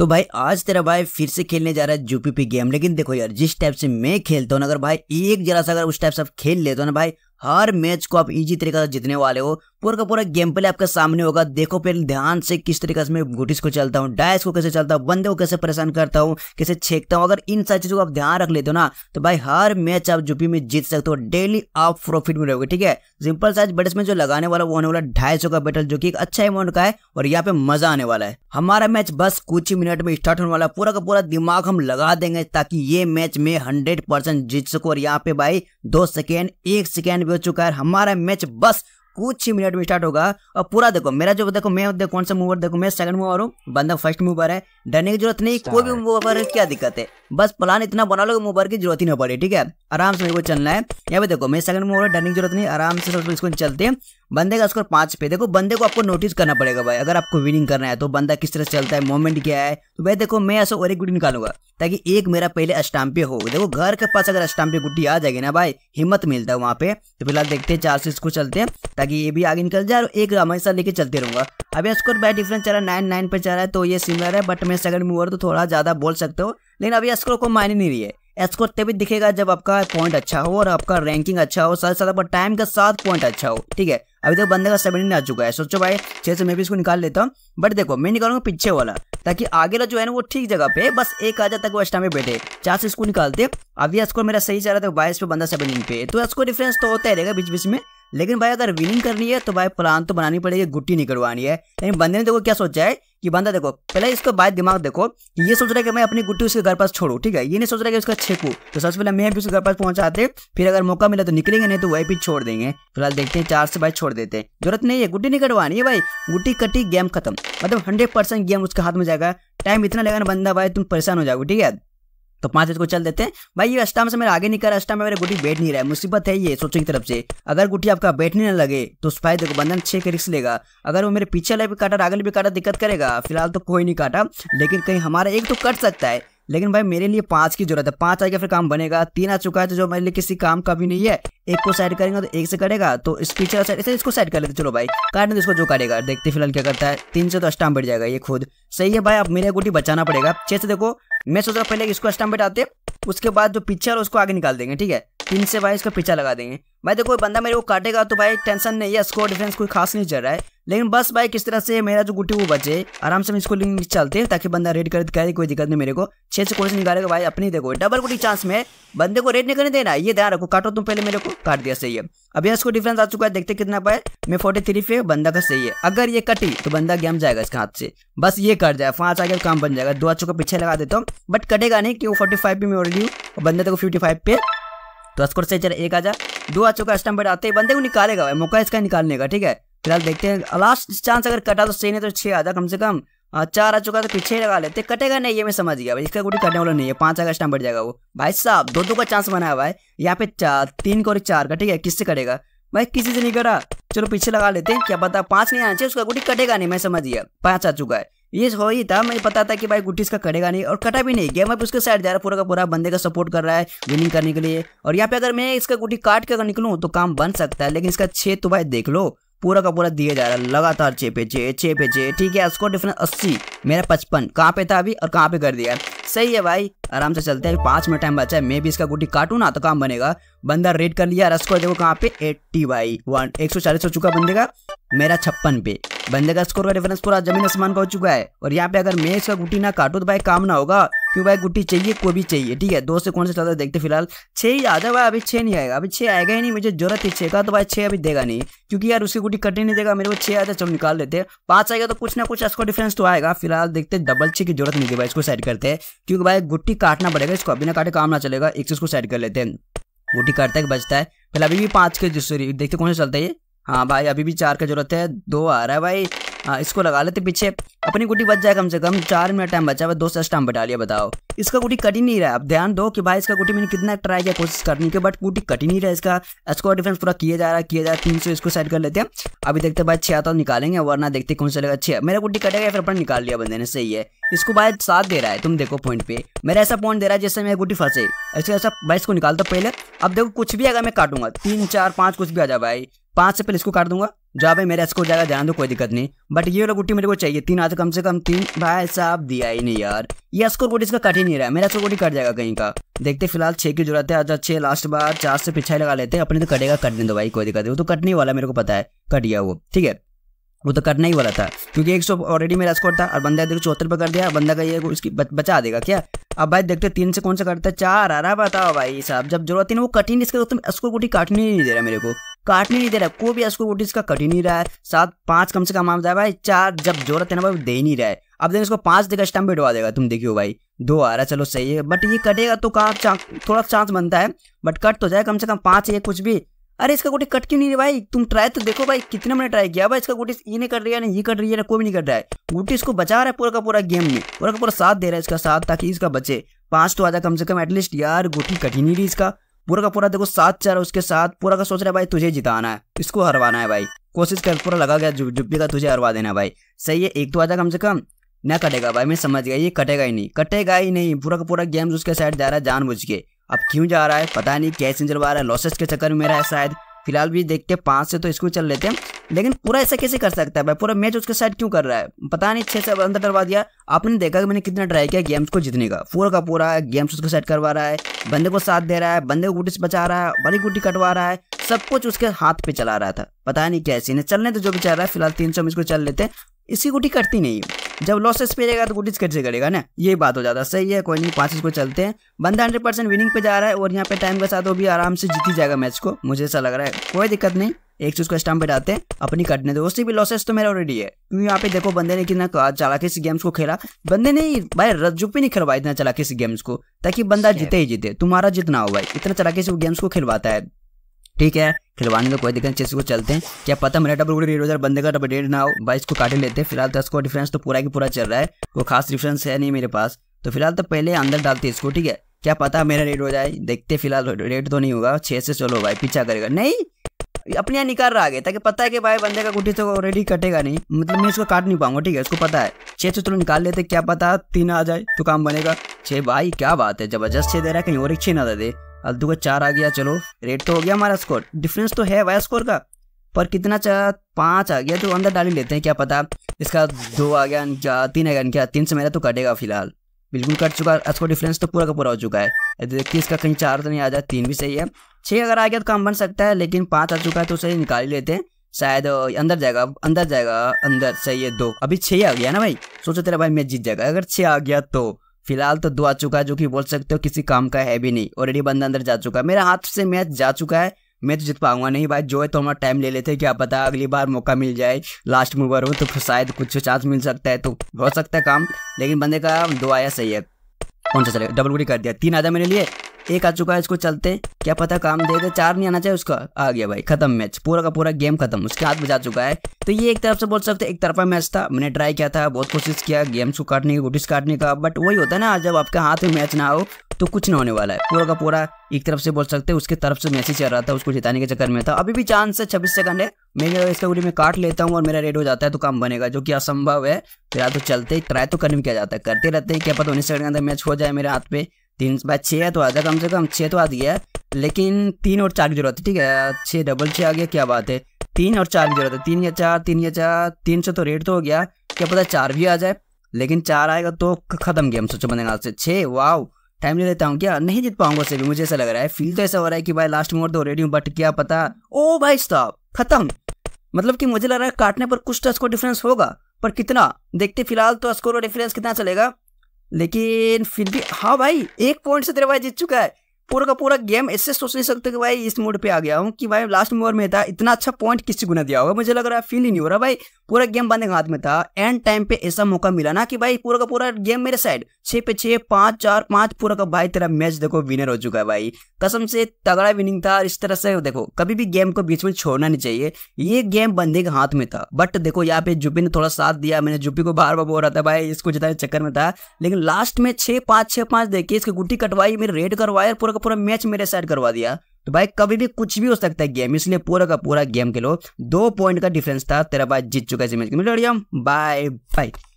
तो भाई आज तेरा भाई फिर से खेलने जा रहा है जूपीपी गेम लेकिन देखो यार जिस टाइप से मैं खेलता हूँ अगर भाई एक जरा सा अगर उस टाइप से खेल लेता हूँ ना भाई हर मैच को आप इजी तरीके से जीतने वाले हो पूरा का पूरा गेम प्ले आपके सामने होगा देखो फिर ध्यान से किस तरीके से मैं गुटिस को चलता हूँ डायस को कैसे चलता हूँ बंदे को कैसे परेशान करता हूँ कैसे छेकता हूँ अगर इन सारी चीज़ों को आप ध्यान रख लेते हो ना तो भाई हर मैच आप भी में जीत सकते हो डेली आप प्रॉफिट में रहोगे ठीक है सिंपल साइज बट में जो लगाने वाला वो होने वाला ढाई का बैटल जो की एक अच्छा अमाउंट का है और यहाँ पे मजा आने वाला है हमारा मैच बस कुछ ही मिनट में स्टार्ट होने वाला है पूरा का पूरा दिमाग हम लगा देंगे ताकि ये मैच में हंड्रेड जीत सको और यहाँ पे भाई दो सेकेंड एक सेकेंड भी हो चुका है हमारा मैच बस कुछ ही मिनट में स्टार्ट होगा और पूरा देखो मेरा जो देखो मैं देखो कौन सा मूवर देखो मैं सेकंड मूवर हूँ बंदा फर्स्ट मूवर है डरने की जरूरत नहीं कोई भी मूवर है क्या दिक्कत है बस प्लान इतना बना लो मूवर की जरूरत ही ना पड़े ठीक है आराम से मेरे को चलना है यहाँ पे देखो मैं सेकंड मूवर है डरने की जरूरत नहीं आराम से सब इसको चलते हैं बंदे का स्कोर पांच पे देखो बंदे को आपको नोटिस करना पड़ेगा भाई अगर आपको विनिंग करना है तो बंदा किस तरह चलता है मोमेंट क्या है तो भाई देखो मैं ऐसा और एक गुटी निकालूंगा ताकि एक मेरा पहले स्टाम्पे हो देखो घर के पास अगर स्टाम्पे गुटी आ जाएगी ना भाई हिम्मत मिलता है वहाँ पे तो फिलहाल देखते हैं चार से इसको चलते हैं ताकि ये भी आगे निकल जाए और एक हमेशा लेके चलते रहूंगा अभी स्कोर बाय डिफरेंस चला नाइन नाइन पे चल रहा है तो ये सिमिलर है बट मैं सेकंड मूवर तो थोड़ा ज़्यादा बोल सकते हो लेकिन अभी स्कोर को मायने नहीं रही है स्कोर तभी दिखेगा जब आपका पॉइंट अच्छा हो और आपका रैंकिंग अच्छा हो साथ साथ टाइम के साथ पॉइंट अच्छा हो ठीक है अभी तक बंदे का सेवनटीन आ चुका है सोचो भाई छह सौ मैं भी इसको निकाल लेता हूँ बट देखो मैं निकालूंगा पीछे वाला ताकि आगे जो है ना वो ठीक जगह पे बस एक हजार तक वो एक्स्ट्रा में बैठे चार सौ इसको निकालते अभी स्कोर मेरा सही चल रहा था बाईस पे बंदा सेवनटीन पे तो स्कोर डिफरेंस तो होता रहेगा बीच बीच में लेकिन भाई अगर विनिंग करनी है तो भाई प्लान तो बनानी पड़ेगी गुट्टी नहीं है लेकिन बंदे ने देखो क्या सोचा है कि बंदा देखो पहले इसको बाय दिमाग देखो कि ये सोच रहा है कि मैं अपनी गुट्टी उसके घर पास छोड़ू ठीक है ये नहीं सोच रहा है कि उसका छेकू तो सबसे पहले मैं भी उसके घर पास पहुंचाते फिर अगर मौका मिला तो निकलेंगे नहीं तो वही भी छोड़ देंगे फिलहाल देखते हैं चार से भाई छोड़ देते हैं जरूरत नहीं है गुट्टी नहीं कटवानी है भाई गुट्टी कटी गेम खत्म मतलब हंड्रेड गेम उसके हाथ में जाएगा टाइम इतना लगेगा ना बंदा भाई तुम परेशान हो जाओगे ठीक है तो पांच बजे को चल देते हैं भाई ये अष्टाम से मेरा आगे निकल अष्टाम में मेरा गुटी बैठ नहीं रहा है मुसीबत है ये सोचने की तरफ से अगर गुटी आपका बैठने ना लगे तो उस फायदे को बंधन छह के रिक्स लेगा अगर वो मेरे पीछे वाले भी काटा आगे भी काटा दिक्कत करेगा फिलहाल तो कोई नहीं काटा लेकिन कहीं हमारा एक तो कट सकता है लेकिन भाई मेरे लिए पांच की जरूरत है पांच आएगा फिर काम बनेगा तीन आ चुका है तो जो मेरे लिए किसी काम का भी नहीं है एक को साइड करेंगे तो एक से करेगा तो इस पीछे साइड इसे इसको साइड कर लेते चलो भाई काटने तो इसको जो करेगा देखते फिलहाल क्या करता है तीन से तो अस्टाम बैठ जाएगा ये खुद सही है भाई अब मेरे गोटी बचाना पड़ेगा छह से देखो मैं सोच रहा पहले इसको अस्टाम बैठाते उसके बाद जो पीछे उसको आगे निकाल देंगे ठीक है पिन से भाई इसका पीछा लगा देंगे भाई देखो बंदा मेरे को काटेगा तो भाई टेंशन नहीं है स्कोर डिफेंस कोई खास नहीं चल रहा है लेकिन बस भाई किस तरह से मेरा जो गुटी वो बचे आराम से हम इसको लिंक चलते हैं ताकि बंदा रेड कर दिखाए कोई दिक्कत नहीं मेरे को छे से कोर्स निकालेगा भाई अपनी देखो डबल गुटी चांस में बंदे को रेड नहीं करने देना ये ध्यान रखो काटो तुम पहले मेरे को काट दिया सही है अब यहाँ इसको डिफरेंस आ चुका है देखते कितना पाए मैं फोर्टी थ्री पे बंदा का सही है अगर ये कटी तो बंदा गेम जाएगा इसके हाथ से बस ये कट जाए पांच आगे काम बन जाएगा दो अच्छों का पीछे लगा देता हूँ बट कटेगा नहीं कि वो फोर्टी फाइव पे मैं ऑलरेडी बंदा देखो फिफ्टी फाइव पे तो स्कोर से चल एक हजार दो आ चुका स्टम्प आते ही बंदे को निकालेगा भाई मौका इसका निकालने का ठीक है फिलहाल देखते हैं लास्ट चांस अगर कटा तो सही नहीं तो छः आधा कम से कम हाँ, चार आ चुका तो पीछे लगा लेते कटेगा नहीं ये मैं समझ गया भाई इसका गुटी कटने वाला नहीं है पाँच आगे स्टम्प बढ़ जाएगा वो भाई साहब दो दो का चांस बनाया भाई यहाँ पे चार तीन का और चार का ठीक है किससे कटेगा भाई किसी से नहीं कटा चलो पीछे लगा लेते हैं क्या पता पाँच नहीं आना चाहिए उसका गुटी कटेगा नहीं मैं समझ गया पाँच आ चुका है ये हो ही था मुझे पता था कि भाई गुट्टीस का कटेगा नहीं और कटा भी नहीं गया मैं उसके साइड जा रहा पूरा का पूरा बंदे का सपोर्ट कर रहा है विनिंग करने के लिए और यहाँ पे अगर मैं इसका गुट्टी काट के अगर निकलूँ तो काम बन सकता है लेकिन इसका छेद तो भाई देख लो पूरा का पूरा दिया जा रहा है लगातार छे पे छे छे पे छे ठीक है स्कोर डिफरेंस अस्सी मेरा पचपन कहाँ पे था अभी और कहाँ पे कर दिया सही है भाई आराम से चलते हैं पांच मिनट टाइम बचा है मैं भी इसका गुटी काटू ना तो काम बनेगा बंदा रेड कर लिया रस्को देखो कहाँ पे एट्टी भाई वन एक सौ चालीस हो चुका बंदे का मेरा छप्पन पे बंदे का स्कोर का डिफरेंस पूरा जमीन आसमान का हो चुका है और यहाँ पे अगर मैं इसका गुटी ना काटू तो भाई काम ना होगा क्यों भाई गुटी चाहिए कोई भी चाहिए ठीक है दो से कौन से चलता देखते फिलहाल छह ही आ जाए भाई अभी छः नहीं आएगा अभी छह आएगा ही नहीं मुझे जरूरत है छे का तो भाई छे अभी देगा नहीं क्योंकि यार उसकी गुटी कटी नहीं देगा मेरे को छे आता है चलो निकाल लेते हैं आएगा तो कुछ ना कुछ इसको डिफरेंस तो आएगा फिलहाल देखते डबल छे की जरूरत नहीं थी भाई इसको साइड करते हैं क्योंकि भाई गुट्टी काटना पड़ेगा इसको बिना काटे काम ना चलेगा एक चीज़ को सेट कर लेते हैं गुट्टी काटता है बचता है पहले अभी भी पाँच के जिस देखते कौन सा चलता है हाँ भाई अभी भी चार का जरूरत है दो आ रहा है भाई हाँ इसको लगा लेते पीछे अपनी गुटी बच जाए कम से कम चार मिनट टाइम बचा है दो से टाइम बटा लिया बताओ इसका गुटी कट ही नहीं रहा अब ध्यान दो कि भाई इसका गुटी मैंने कितना ट्राई किया कोशिश करने के बट गुटी कट ही नहीं रहा इसका स्कोर डिफेंस पूरा किया जा रहा है किया जा रहा है तीन सौ इसको साइड कर लेते हैं अभी देखते भाई छः तो निकालेंगे वरना देखते कौन सा लगा छः मेरा गुटी कटेगा फिर अपन निकाल लिया बंदे ने सही है इसको भाई साथ दे रहा है तुम देखो पॉइंट पे मेरा ऐसा पॉइंट दे रहा है जिससे मेरा गुटी फंसे ऐसे ऐसा भाई इसको निकालता पहले अब देखो कुछ भी अगर मैं काटूंगा तीन चार पाँच कुछ भी आ जाए भाई पाँच से पहले इसको काट दूंगा जहाँ भाई मेरे इसको जाएगा ध्यान दो कोई दिक्कत नहीं बट ये वाला गुट्टी मेरे को चाहिए तीन आज कम से कम तीन भाई साहब दिया ही नहीं यार ये स्कोर गुटी इसका कट ही नहीं रहा है मेरा स्कोर गुटी कट जाएगा कहीं का देखते फिलहाल छः की जरूरत है आज अच्छे लास्ट बार चार से पीछे लगा लेते हैं अपने तो कटेगा कटने दो भाई कोई दिक्कत नहीं वो तो कटने वाला मेरे को पता है कट गया वो ठीक है वो तो करना ही वाला था क्योंकि एक सौ ऑलरेडी मेरा स्कोर था और बंदा देखो चौहत्तर पर कर दिया बंदा का ये उसकी बचा देगा क्या अब भाई देखते तीन से कौन सा करता है चार आ रहा बताओ भाई साहब जब जरूरत ही ना वो कठिन इसके स्कोर गुटी काटने ही नहीं दे रहा मेरे को काटने नहीं दे रहा है कोई भी स्कोर वोट का कट ही नहीं रहा है सात पांच कम से कम आम जाए भाई चार जब जोरत है ना भाई दे ही नहीं रहा है अब देखो इसको पांच देगा स्टम्प पे देगा तुम देखियो भाई दो आ रहा है चलो सही है बट ये कटेगा तो कहा थोड़ा चांस बनता है बट कट तो जाए कम से कम पांच या कुछ भी अरे इसका गोटी कट क्यों नहीं रहा भाई तुम ट्राई तो देखो भाई कितने मैंने ट्राई किया भाई इसका गोटी ये नहीं कर रही है ना ये कर रही है ना कोई भी नहीं कर रहा है गोटी इसको बचा रहा है पूरा का पूरा गेम में पूरा का पूरा साथ दे रहा है इसका साथ ताकि इसका बचे पांच तो आ जाए कम से कम एटलीस्ट यार गोटी कट ही नहीं रही इसका पूरा का पूरा देखो सात चार उसके साथ पूरा का सोच रहा भाई तुझे जिताना है इसको हरवाना है भाई कोशिश कर पूरा लगा गया जुब्बी का तुझे हरवा देना भाई सही है एक तो आजा कम से कम ना कटेगा भाई मैं समझ गया ये कटेगा ही नहीं कटेगा ही नहीं पूरा का पूरा गेम्स उसके साइड जा रहा है जान के अब क्यों जा रहा है पता नहीं कैसे चलवा रहा है लॉसेस के चक्कर में मेरा है शायद फिलहाल भी देखते हैं पाँच से तो इसको चल लेते हैं लेकिन पूरा ऐसा कैसे कर सकता है भाई पूरा मैच उसके साइड क्यों कर रहा है पता नहीं छः से अंदर डरवा दिया आपने देखा कि मैंने कितना ट्राई किया गेम्स को जीतने का पूरा का पूरा गेम्स उसके साइड करवा रहा है बंदे को साथ दे रहा है बंदे को गुटी से बचा रहा है बड़ी गुटी कटवा रहा है सब कुछ उसके हाथ पे चला रहा था पता नहीं क्या सीन है चलने तो जो भी चल रहा है फिलहाल तीन सौ में इसको चल लेते हैं इसकी गुटी करती नहीं जब लॉसेस पे जाएगा तो गुटीज कैसे करेगा ना ये बात हो जाता सही है कोई नहीं पांच को चलते हैं बंदा हंड्रेड परसेंट विनिंग पे जा रहा है और यहाँ पे टाइम के साथ वो भी आराम से जीती जाएगा मैच को मुझे ऐसा लग रहा है कोई दिक्कत नहीं एक चीज को पे डालते हैं अपनी कटने दो उससे भी लॉसेस तो मेरा ऑलरेडी है क्योंकि यहाँ पे देखो बंदे ने कितना चालाकी से गेम्स को खेला बंदे ने भाई रज्जू भी नहीं खेलवाया इतना चालाकी से गेम्स को ताकि बंदा जीते ही जीते तुम्हारा जितना हो भाई इतना चालाकी से वो गेम्स को खेलवाता है ठीक है खिलवाने में कोई दिक्कत चेस को चलते हैं क्या पता मेरा डबल रेड उधर बंदे का डबल ना हो बाईस को काटे लेते हैं फिलहाल दस को डिफरेंस तो पूरा की पूरा चल रहा है कोई खास डिफरेंस है नहीं मेरे पास तो फिलहाल तो पहले अंदर डालते इसको ठीक है क्या पता मेरा रेड हो जाए देखते फिलहाल रेड तो नहीं होगा छः से चलो भाई पीछा करेगा नहीं अपने यहाँ निकाल रहा आगे ताकि पता है कि भाई बंदे का गुटी तो ऑलरेडी कटेगा नहीं मतलब मैं इसको काट नहीं पाऊंगा ठीक है इसको पता है छः से चलो निकाल लेते क्या पता तीन आ जाए तो काम बनेगा छः भाई क्या बात है जबरदस्त छः दे रहा है कहीं और एक छः ना दे अल्दू का चार आ गया चलो रेड तो हो गया हमारा स्कोर डिफरेंस तो है वाई स्कोर का पर कितना चार पाँच आ गया तो अंदर डाल ही लेते हैं क्या पता इसका दो आ गया क्या तीन आ गया क्या तीन से मेरा तो कटेगा फिलहाल बिल्कुल कट चुका है स्कोर डिफरेंस तो पूरा का पूरा हो चुका है देखिए इसका कहीं चार तो नहीं आ जाए तीन भी सही है छः अगर आ गया तो काम बन सकता है लेकिन पाँच आ चुका है तो सही निकाल ही लेते हैं शायद अंदर जाएगा अंदर जाएगा अंदर सही है दो अभी छः आ गया ना भाई सोचो तेरा भाई मैं जीत जाएगा अगर छः आ गया तो फिलहाल तो दो आ चुका है जो कि बोल सकते हो किसी काम का है भी नहीं ऑलरेडी बंदा अंदर जा चुका है मेरे हाथ से मैच जा चुका है मैं तो जीत पाऊंगा नहीं भाई जो है तो हमारा टाइम ले लेते हैं क्या पता अगली बार मौका मिल जाए लास्ट मूवर हो तो शायद कुछ चांस मिल सकता है तो हो सकता है काम लेकिन बंदे का दुआया सही है कौन सा चले डबल गुड़ी कर दिया तीन आधा मेरे लिए एक आ चुका है इसको चलते क्या पता काम दे दे चार नहीं आना चाहिए उसका आ गया भाई खत्म मैच पूरा का पूरा गेम खत्म उसके हाथ में जा चुका है तो ये एक तरफ से बोल सकते एक तरफा मैच था मैंने ट्राई किया था बहुत कोशिश किया गेम्स को काटने की गुटिस काटने का बट वही होता है ना जब आपके हाथ में मैच ना हो तो कुछ ना होने वाला है पूरा का पूरा एक तरफ से बोल सकते उसके तरफ से मैसेज चल रहा था उसको जिताने के चक्कर में था अभी भी चांस है छब्बीस सेकंड है मैं इसका गुली में काट लेता हूँ और मेरा रेड हो जाता है तो काम बनेगा जो कि असंभव है फिर तो चलते ट्राई तो करने में किया जाता है करते रहते हैं क्या पता उन्नीस सेकंड के अंदर मैच हो जाए मेरे हाथ पे तीन भाई छः तो आता कम से कम छः तो आ गया लेकिन तीन और चार की जरूरत है ठीक है छः डबल छः आ गया क्या बात है तीन और चार की जरूरत है तीन या चार तीन या चार तीन सौ तो रेट तो हो गया क्या पता चार भी आ जाए लेकिन चार आएगा तो खत्म हम सोचो बंदे से छः वाह टाइम ले लेता हूँ क्या नहीं जीत पाऊंगा उसे भी मुझे ऐसा लग रहा है फील तो ऐसा हो रहा है कि भाई लास्ट मोड़ तो रेडी हूँ बट क्या पता ओ भाई साहब खत्म मतलब कि मुझे लग रहा है काटने पर कुछ तो स्कोर डिफरेंस होगा पर कितना देखते फिलहाल तो स्कोर और डिफरेंस कितना चलेगा लेकिन फिर भी हाँ भाई एक पॉइंट से तेरे भाई जीत चुका है पूरा का पूरा गेम ऐसे सोच नहीं सकते कि भाई इस मोड पे आ गया हूँ कि भाई लास्ट ओवर में था इतना अच्छा पॉइंट किसी को ना दिया होगा मुझे लग रहा है फील ही नहीं हो रहा भाई पूरा गेम बंदे के हाथ में था एंड टाइम पे ऐसा मौका मिला ना कि भाई पूरा का पूरा गेम मेरे साइड छः पे छः पाँच चार पाँच पूरा का भाई तेरा मैच देखो विनर हो चुका है भाई कसम से तगड़ा विनिंग था इस तरह से देखो कभी भी गेम को बीच में छोड़ना नहीं चाहिए ये गेम बंदे के हाथ में था बट देखो यहाँ पे जुपी ने थोड़ा साथ दिया मैंने जुपी को बार बार बोल रहा था भाई इसको जिताने चक्कर में था लेकिन लास्ट में छः पाँच छः पाँच देखे इसकी गुटी कटवाई मेरे रेड करवाया पूरा पूरा मैच मेरे साइड करवा दिया तो भाई कभी भी कुछ भी हो सकता है गेम इसलिए पूरा का पूरा गेम खेलो दो पॉइंट का डिफरेंस था तेरा भाई जीत चुका है इस मैच में बाय बाय